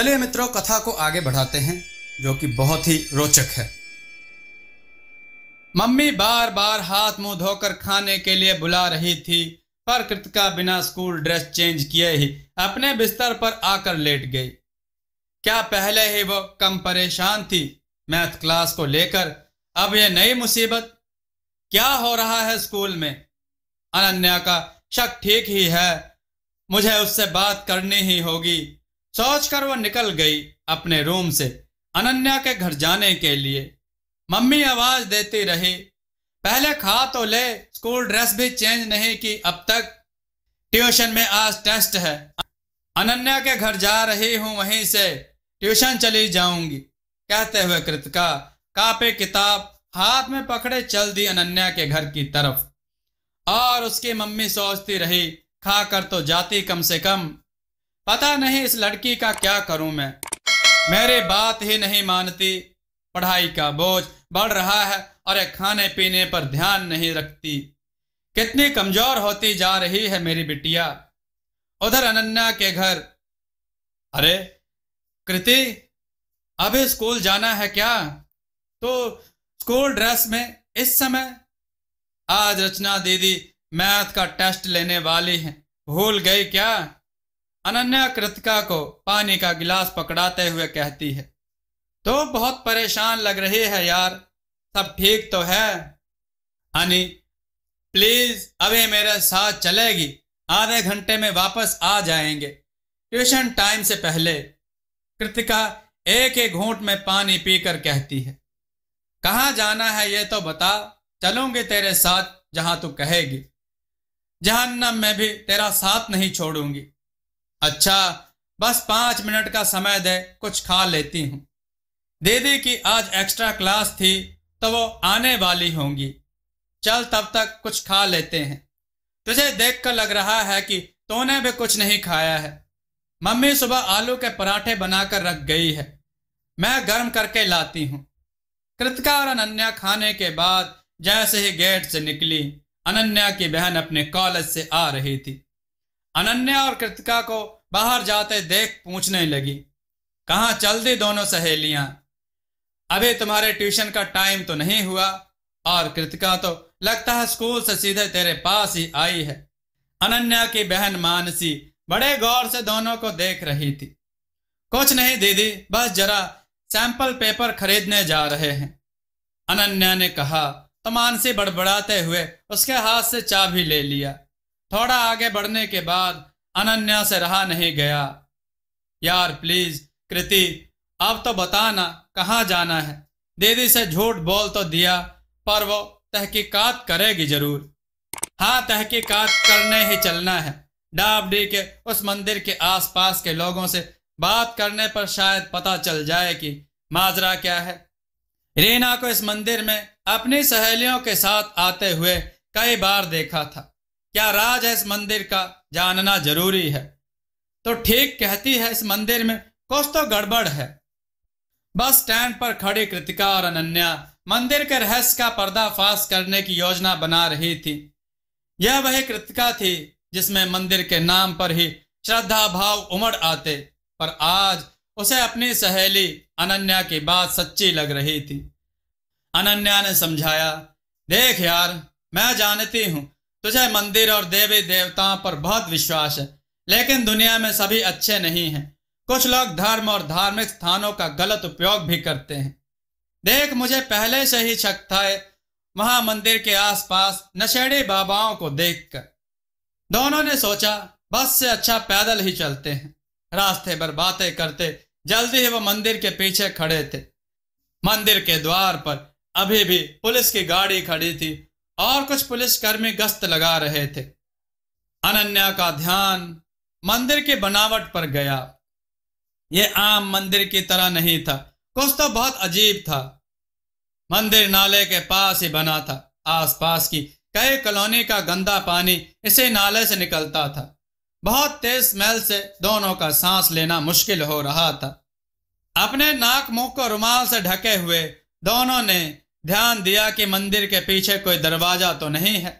चलिए मित्रों कथा को आगे बढ़ाते हैं जो कि बहुत ही रोचक है मम्मी बार बार हाथ मुंह धोकर खाने के लिए बुला रही थी पर कृतिका बिना स्कूल ड्रेस चेंज किए ही अपने बिस्तर पर आकर लेट गई क्या पहले ही वो कम परेशान थी मैथ क्लास को लेकर अब ये नई मुसीबत क्या हो रहा है स्कूल में अनन्या का शक ठीक ही है मुझे उससे बात करनी ही होगी सोच कर वह निकल गई अपने रूम से अनन्या के घर जाने के लिए मम्मी आवाज देती रही पहले खा तो ले स्कूल ड्रेस भी चेंज नहीं की अब तक ट्यूशन में आज टेस्ट है अनन्या के घर जा रही हूँ वहीं से ट्यूशन चली जाऊंगी कहते हुए कृतिका कापे किताब हाथ में पकड़े चल दी अनन्या के घर की तरफ और उसकी मम्मी सोचती रही खाकर तो जाती कम से कम पता नहीं इस लड़की का क्या करूं मैं मेरे बात ही नहीं मानती पढ़ाई का बोझ बढ़ रहा है और खाने पीने पर ध्यान नहीं रखती कितनी कमजोर होती जा रही है मेरी बिटिया उधर अनन्या के घर अरे कृति अभी स्कूल जाना है क्या तो स्कूल ड्रेस में इस समय आज रचना दीदी मैथ का टेस्ट लेने वाली है भूल गई क्या अनन्या कृतिका को पानी का गिलास पकड़ाते हुए कहती है तो बहुत परेशान लग रही है यार सब ठीक तो है अनि प्लीज अभी मेरे साथ चलेगी आधे घंटे में वापस आ जाएंगे ट्यूशन टाइम से पहले कृतिका एक एक घूंट में पानी पीकर कहती है कहाँ जाना है ये तो बता चलूंगी तेरे साथ जहां तू कहेगी जहन्नम में भी तेरा साथ नहीं छोड़ूंगी अच्छा बस पांच मिनट का समय दे कुछ खा लेती हूँ दीदी की आज एक्स्ट्रा क्लास थी तो वो आने वाली होंगी चल तब तक कुछ खा लेते हैं तुझे देख कर लग रहा है कि तूने भी कुछ नहीं खाया है मम्मी सुबह आलू के पराठे बनाकर रख गई है मैं गर्म करके लाती हूँ कृतिका और अनन्या खाने के बाद जैसे ही गेट से निकली अनन्या की बहन अपने कॉलेज से आ रही थी अनन्या और कृतिका को बाहर जाते देख पूछने लगी कहाँ चल दी दोनों सहेलियां अभी तुम्हारे ट्यूशन का टाइम तो नहीं हुआ और कृतिका तो लगता है स्कूल से सीधे तेरे पास ही आई है अनन्या की बहन मानसी बड़े गौर से दोनों को देख रही थी कुछ नहीं दीदी बस जरा सैंपल पेपर खरीदने जा रहे हैं अनन्या ने कहा तो मानसी बड़बड़ाते हुए उसके हाथ से चाबी ले लिया थोड़ा आगे बढ़ने के बाद अनन्या से रहा नहीं गया यार प्लीज कृति अब तो बताना कहाँ जाना है दीदी से झूठ बोल तो दिया पर वो तहकीकात करेगी जरूर हाँ तहकीकात करने ही चलना है डाबडी के उस मंदिर के आसपास के लोगों से बात करने पर शायद पता चल जाए कि माजरा क्या है रीना को इस मंदिर में अपनी सहेलियों के साथ आते हुए कई बार देखा था क्या राज है इस मंदिर का जानना जरूरी है तो ठीक कहती है इस मंदिर में कुछ तो गड़बड़ है बस स्टैंड पर खड़ी कृतिका और अनन्या मंदिर के रहस्य का पर्दाफाश करने की योजना बना रही थी यह वह कृतिका थी जिसमें मंदिर के नाम पर ही श्रद्धा भाव उमड़ आते पर आज उसे अपनी सहेली अनन्या की बात सच्ची लग रही थी अनन्या ने समझाया देख यार मैं जानती हूं तुझे तो मंदिर और देवी देवताओं पर बहुत विश्वास है लेकिन दुनिया में सभी अच्छे नहीं हैं कुछ लोग धर्म और धार्मिक स्थानों का गलत उपयोग भी करते हैं देख मुझे पहले से ही शक था वहां मंदिर के आसपास नशेड़े बाबाओं को देखकर दोनों ने सोचा बस से अच्छा पैदल ही चलते हैं रास्ते पर बातें करते जल्दी ही वो मंदिर के पीछे खड़े थे मंदिर के द्वार पर अभी भी पुलिस की गाड़ी खड़ी थी और कुछ पुलिसकर्मी गश्त लगा रहे थे अनन्या का ध्यान मंदिर के बनावट पर गया यह आम मंदिर की तरह नहीं था कुछ तो बहुत अजीब था मंदिर नाले के पास ही बना था आसपास की कई कॉलोनी का गंदा पानी इसे नाले से निकलता था बहुत तेज स्मेल से दोनों का सांस लेना मुश्किल हो रहा था अपने नाक मुंह को रुमाल से ढके हुए दोनों ने ध्यान दिया कि मंदिर के पीछे कोई दरवाजा तो नहीं है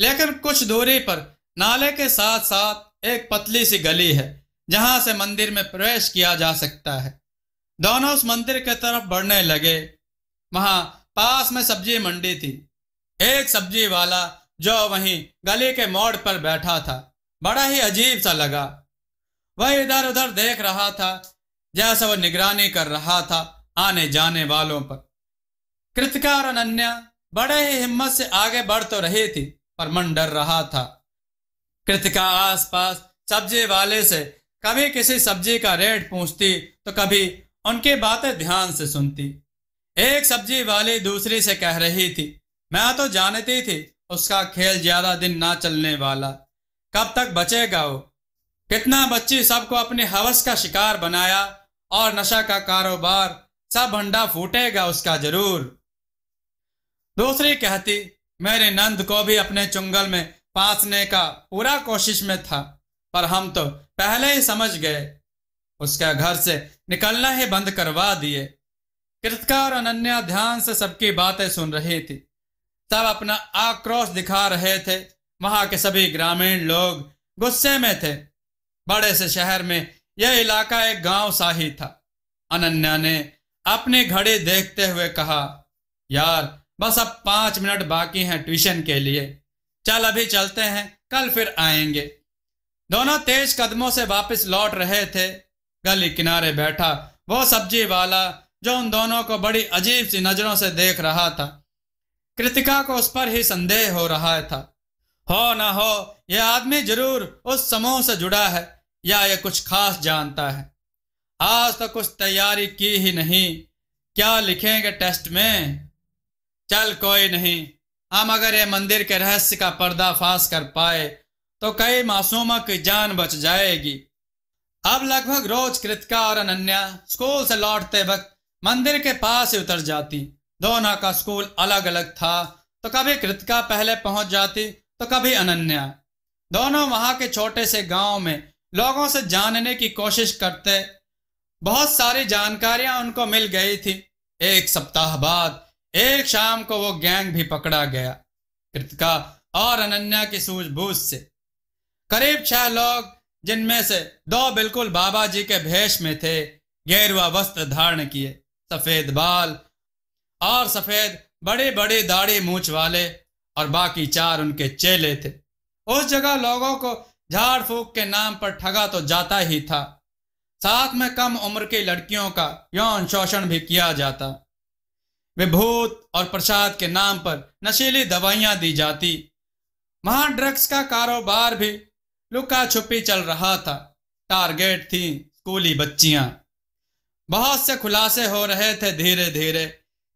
लेकिन कुछ दूरी पर नाले के साथ साथ एक पतली सी गली है जहां से मंदिर में प्रवेश किया जा सकता है दोनों उस मंदिर की तरफ बढ़ने लगे वहां पास में सब्जी मंडी थी एक सब्जी वाला जो वहीं गली के मोड़ पर बैठा था बड़ा ही अजीब सा लगा वह इधर उधर देख रहा था जैसा वह निगरानी कर रहा था आने जाने वालों पर कृतिका और अनन्या बड़े ही हिम्मत से आगे बढ़ तो रही थी पर मन डर रहा था कृतिका आसपास सब्जी वाले से कभी किसी सब्जी का रेट पूछती तो कभी उनकी बातें ध्यान से सुनती एक सब्जी वाली दूसरी से कह रही थी मैं तो जानती थी उसका खेल ज्यादा दिन ना चलने वाला कब तक बचेगा वो कितना बच्ची सबको अपने हवस का शिकार बनाया और नशा का कारोबार सब भंडा फूटेगा उसका जरूर दूसरी कहती मेरे नंद को भी अपने चुंगल में पासने का पूरा कोशिश में था पर हम तो पहले ही समझ गए उसके घर से निकलना ही बंद करवा दिए कृतकार अनन्या ध्यान से सबकी बातें सुन रही थी सब अपना आक्रोश दिखा रहे थे वहां के सभी ग्रामीण लोग गुस्से में थे बड़े से शहर में यह इलाका एक गांव सा ही था अनन्या ने अपनी घड़ी देखते हुए कहा यार बस अब पांच मिनट बाकी हैं ट्यूशन के लिए चल अभी चलते हैं कल फिर आएंगे दोनों तेज कदमों से वापस लौट रहे थे गली किनारे बैठा वो सब्जी वाला जो उन दोनों को बड़ी अजीब सी नज़रों से देख रहा था कृतिका को उस पर ही संदेह हो रहा था हो ना हो यह आदमी जरूर उस समूह से जुड़ा है या यह कुछ खास जानता है आज तो कुछ तैयारी की ही नहीं क्या लिखेंगे टेस्ट में चल कोई नहीं हम अगर ये मंदिर के रहस्य का पर्दाफाश कर पाए तो कई मासूमों की जान बच जाएगी अब लगभग रोज कृतिका और अनन्या स्कूल से लौटते वक्त मंदिर के पास ही उतर जाती दोनों का स्कूल अलग अलग था तो कभी कृतिका पहले पहुंच जाती तो कभी अनन्या दोनों वहां के छोटे से गांव में लोगों से जानने की कोशिश करते बहुत सारी जानकारियां उनको मिल गई थी एक सप्ताह बाद एक शाम को वो गैंग भी पकड़ा गया कृतिका और अनन्या की सूझबूझ से करीब छह लोग जिनमें से दो बिल्कुल बाबा जी के भेष में थे गेरुआ वस्त्र धारण किए सफेद बाल और सफेद बड़ी बड़ी दाढ़ी मूछ वाले और बाकी चार उनके चेले थे उस जगह लोगों को झाड़ फूक के नाम पर ठगा तो जाता ही था साथ में कम उम्र की लड़कियों का यौन शोषण भी किया जाता विभूत और प्रसाद के नाम पर नशीली दवाइयां दी जाती वहां ड्रग्स का कारोबार भी लुका छुपी चल रहा था टारगेट थी स्कूली बच्चियां बहुत से खुलासे हो रहे थे धीरे धीरे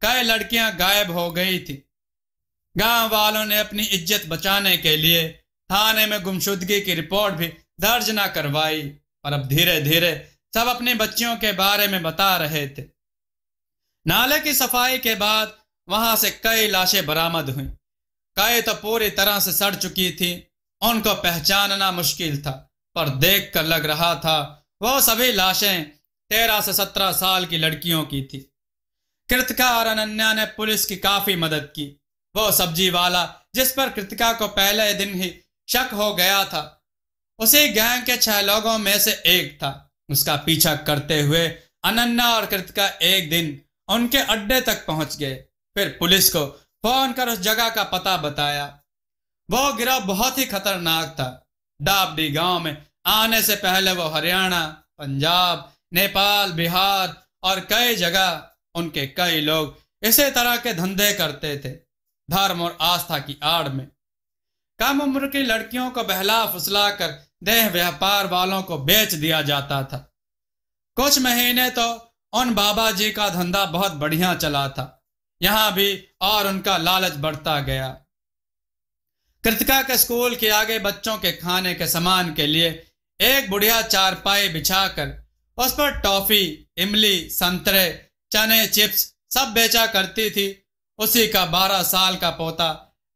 कई लड़कियां गायब हो गई थी गांव वालों ने अपनी इज्जत बचाने के लिए थाने में गुमशुदगी की रिपोर्ट भी दर्ज ना करवाई और अब धीरे धीरे सब अपनी बच्चियों के बारे में बता रहे थे नाले की सफाई के बाद वहां से कई लाशें बरामद हुई कई तो पूरी तरह से सड़ चुकी थी उनको पहचानना मुश्किल था पर देख कर लग रहा था वह सभी लाशें तेरह से सत्रह साल की लड़कियों की थी कृतिका और अनन्या ने पुलिस की काफी मदद की वो सब्जी वाला जिस पर कृतिका को पहले दिन ही शक हो गया था उसी गैंग के छह लोगों में से एक था उसका पीछा करते हुए अनन्या और कृतिका एक दिन उनके अड्डे तक पहुंच गए फिर पुलिस को फोन कर उस जगह का पता बताया वो गिरोह बहुत ही खतरनाक था डाबडी गांव में आने से पहले वो हरियाणा पंजाब नेपाल बिहार और कई जगह उनके कई लोग इसी तरह के धंधे करते थे धर्म और आस्था की आड़ में कम उम्र की लड़कियों को बहला फुसला कर देह व्यापार वालों को बेच दिया जाता था कुछ महीने तो उन बाबा जी का धंधा बहुत बढ़िया चला था यहां भी और उनका लालच बढ़ता गया कृतिका के स्कूल के आगे बच्चों के खाने के सामान के लिए एक बुढ़िया चारपाई बिछाकर उस पर टॉफी इमली संतरे चने चिप्स सब बेचा करती थी उसी का बारह साल का पोता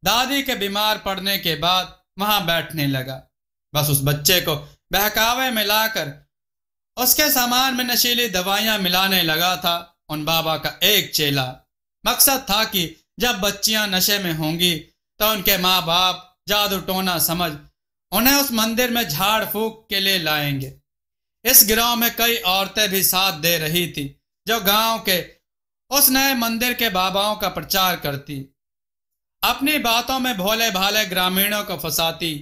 दादी के बीमार पड़ने के बाद वहां बैठने लगा बस उस बच्चे को बहकावे में लाकर उसके सामान में नशीली दवाइयां मिलाने लगा था उन बाबा का एक चेला मकसद था कि जब बच्चियां नशे में होंगी तो उनके माँ बाप जादू टोना समझ उन्हें उस मंदिर में झाड़ फूक के लिए लाएंगे इस गिरोह में कई औरतें भी साथ दे रही थी जो गांव के उस नए मंदिर के बाबाओं का प्रचार करती अपनी बातों में भोले भाले ग्रामीणों को फंसाती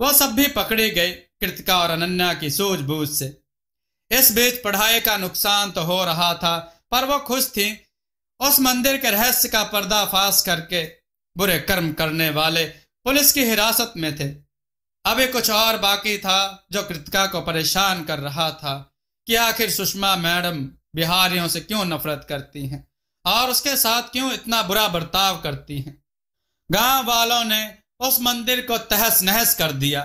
वो सब भी पकड़ी गई कृतिका और अनन्या की सूझबूझ से इस बीच पढ़ाई का नुकसान तो हो रहा था पर वो खुश थी उस मंदिर के रहस्य का पर्दाफाश करके बुरे कर्म करने वाले पुलिस की हिरासत में थे अभी कुछ और बाकी था जो कृतिका को परेशान कर रहा था कि आखिर सुषमा मैडम बिहारियों से क्यों नफरत करती हैं और उसके साथ क्यों इतना बुरा बर्ताव करती हैं गांव वालों ने उस मंदिर को तहस नहस कर दिया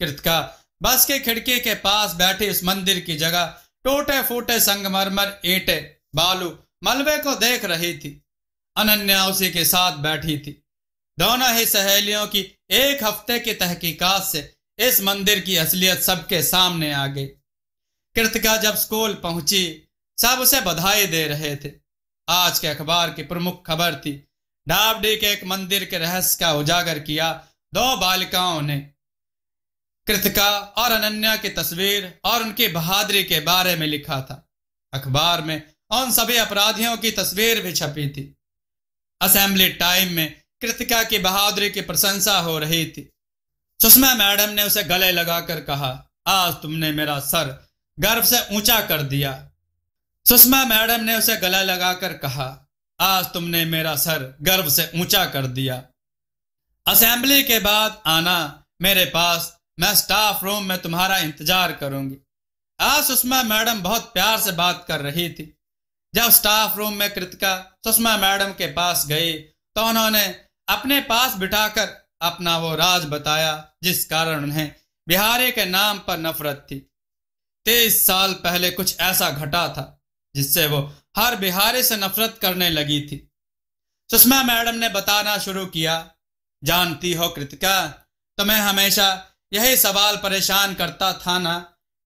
कृतिका बस के खिड़की के पास बैठे उस मंदिर की जगह टूटे फूटे संगमरमर ईटे बालू मलबे को देख रही थी अनन्या उसी के साथ बैठी थी दोनों ही सहेलियों की एक हफ्ते की तहकीकात से इस मंदिर की असलियत सबके सामने आ गई कृतिका जब स्कूल पहुंची सब उसे बधाई दे रहे थे आज के अखबार की प्रमुख खबर थी डाबडी के एक मंदिर के रहस्य का उजागर किया दो बालिकाओं ने कृतिका और अनन्या की तस्वीर और उनकी बहादुरी के बारे में लिखा था अखबार में उन सभी अपराधियों की तस्वीर भी छपी थी असेंबली टाइम में कृतिका की बहादुरी की प्रशंसा हो रही थी सुषमा मैडम ने उसे गले लगाकर कहा आज तुमने मेरा सर गर्व से ऊंचा कर दिया सुषमा मैडम ने उसे गला लगाकर कहा आज तुमने मेरा सर गर्व से ऊंचा कर दिया असेंबली के बाद आना मेरे पास मैं स्टाफ रूम में तुम्हारा इंतजार करूंगी आज सुषमा मैडम बहुत प्यार से बात कर रही थी जब स्टाफ रूम में कृतिका सुषमा मैडम के पास गई तो उन्होंने अपने पास बिठाकर अपना वो राज बताया जिस कारण उन्हें बिहारी के नाम पर नफरत थी तेईस साल पहले कुछ ऐसा घटा था जिससे वो हर बिहारी से नफरत करने लगी थी सुषमा मैडम ने बताना शुरू किया जानती हो कृतिका तुम्हें हमेशा यही सवाल परेशान करता था ना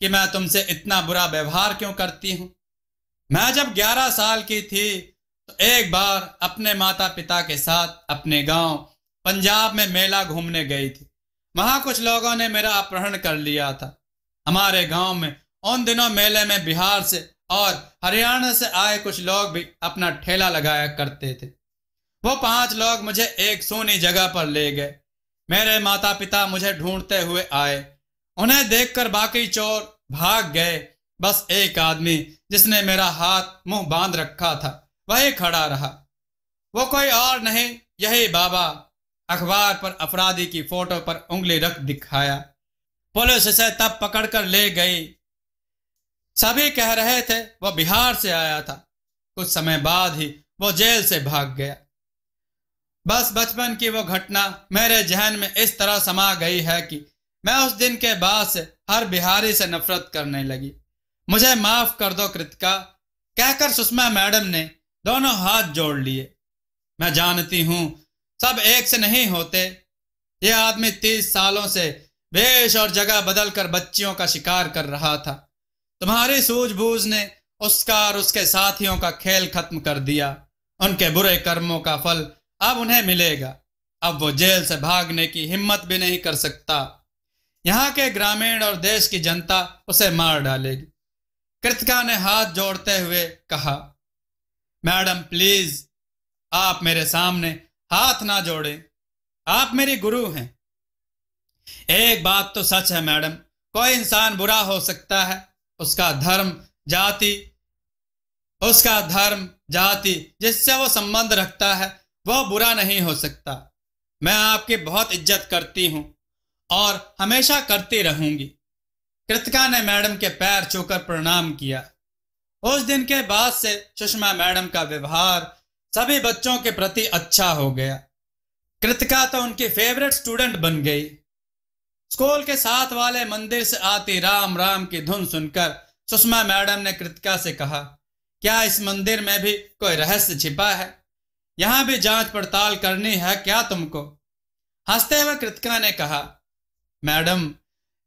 कि मैं तुमसे इतना बुरा व्यवहार क्यों करती हूँ मैं जब 11 साल की थी तो एक बार अपने माता पिता के साथ अपने गांव पंजाब में मेला घूमने गई थी वहां कुछ लोगों ने मेरा अपहरण कर लिया था हमारे गांव में उन दिनों मेले में बिहार से और हरियाणा से आए कुछ लोग भी अपना ठेला लगाया करते थे वो पांच लोग मुझे एक सोनी जगह पर ले गए मेरे माता पिता मुझे ढूंढते हुए आए उन्हें देखकर बाकी चोर भाग गए बस एक आदमी जिसने मेरा हाथ मुंह बांध रखा था वही खड़ा रहा वो कोई और नहीं यही बाबा अखबार पर अपराधी की फोटो पर उंगली रख दिखाया पुलिस इसे तब पकड़कर ले गई सभी कह रहे थे वो बिहार से आया था कुछ समय बाद ही वो जेल से भाग गया बस बचपन की वो घटना मेरे जहन में इस तरह समा गई है कि मैं उस दिन के बाद से हर बिहारी से नफरत करने लगी मुझे माफ कर दो कृतिका कहकर सुषमा मैडम ने दोनों हाथ जोड़ लिए मैं जानती हूं सब एक से नहीं होते यह आदमी तीस सालों से वेश और जगह बदलकर बच्चियों का शिकार कर रहा था तुम्हारी सूझबूझ ने उसका और उसके साथियों का खेल खत्म कर दिया उनके बुरे कर्मों का फल अब उन्हें मिलेगा अब वो जेल से भागने की हिम्मत भी नहीं कर सकता यहाँ के ग्रामीण और देश की जनता उसे मार डालेगी कृतिका ने हाथ जोड़ते हुए कहा मैडम प्लीज आप मेरे सामने हाथ ना जोड़ें आप मेरी गुरु हैं एक बात तो सच है मैडम कोई इंसान बुरा हो सकता है उसका धर्म जाति उसका धर्म जाति जिससे वो संबंध रखता है वह बुरा नहीं हो सकता मैं आपकी बहुत इज्जत करती हूं और हमेशा करती रहूंगी कृतिका ने मैडम के पैर छूकर प्रणाम किया उस दिन के बाद से सुषमा मैडम का व्यवहार सभी बच्चों के प्रति अच्छा हो गया कृतिका तो उनकी फेवरेट स्टूडेंट बन गई स्कूल के साथ वाले मंदिर से आती राम राम की धुन सुनकर सुषमा मैडम ने कृतिका से कहा क्या इस मंदिर में भी कोई रहस्य छिपा है यहां भी जांच पड़ताल करनी है क्या तुमको हंसते हुए कृतिका ने कहा मैडम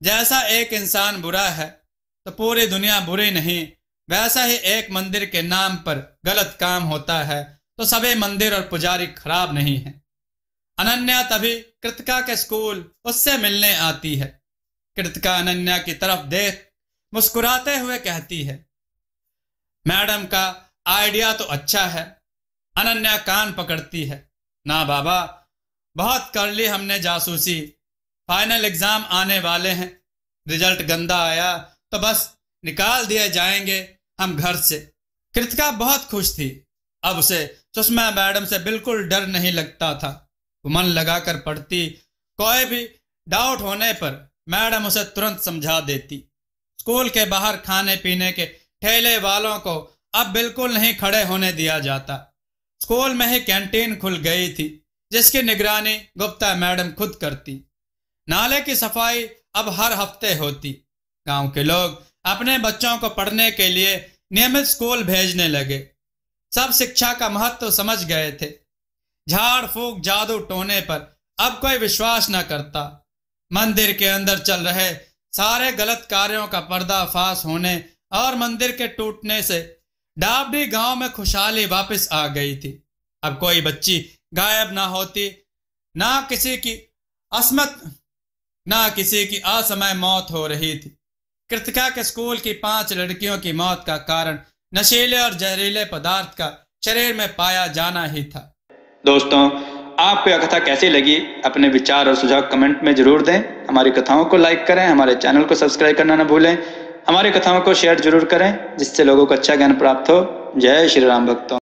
जैसा एक इंसान बुरा है तो पूरी दुनिया बुरी नहीं वैसा ही एक मंदिर के नाम पर गलत काम होता है तो सभी मंदिर और पुजारी खराब नहीं है अनन्या तभी कृतिका के स्कूल उससे मिलने आती है कृतिका अनन्या की तरफ देख मुस्कुराते हुए कहती है मैडम का आइडिया तो अच्छा है अनन्या कान पकड़ती है ना बाबा बहुत कर ली हमने जासूसी फाइनल एग्जाम आने वाले हैं रिजल्ट गंदा आया तो बस निकाल दिए जाएंगे हम घर से कृतिका बहुत खुश थी अब उसे सुषमा मैडम से बिल्कुल डर नहीं लगता था मन लगाकर पढ़ती कोई भी डाउट होने पर मैडम उसे तुरंत समझा देती स्कूल के बाहर खाने पीने के ठेले वालों को अब बिल्कुल नहीं खड़े होने दिया जाता स्कूल में ही कैंटीन खुल गई थी जिसकी निगरानी गुप्ता मैडम खुद करती नाले की सफाई अब हर हफ्ते होती गांव के लोग अपने बच्चों को पढ़ने के लिए नियमित स्कूल भेजने लगे सब शिक्षा का महत्व समझ गए थे झाड़ फूक जादू टोने पर अब कोई विश्वास न करता मंदिर के अंदर चल रहे सारे गलत कार्यों का पर्दाफाश होने और मंदिर के टूटने से डाबडी गांव में खुशहाली वापस आ गई थी अब कोई बच्ची गायब ना होती ना किसी की असमत ना किसी की असमय मौत हो रही थी कृतिका के स्कूल की पांच लड़कियों की मौत का कारण नशीले और जहरीले पदार्थ का शरीर में पाया जाना ही था दोस्तों आपको यह कथा कैसी लगी अपने विचार और सुझाव कमेंट में जरूर दें हमारी कथाओं को लाइक करें हमारे चैनल को सब्सक्राइब करना ना भूलें हमारी कथाओं को शेयर जरूर करें जिससे लोगों को अच्छा ज्ञान प्राप्त हो जय श्री राम भक्तों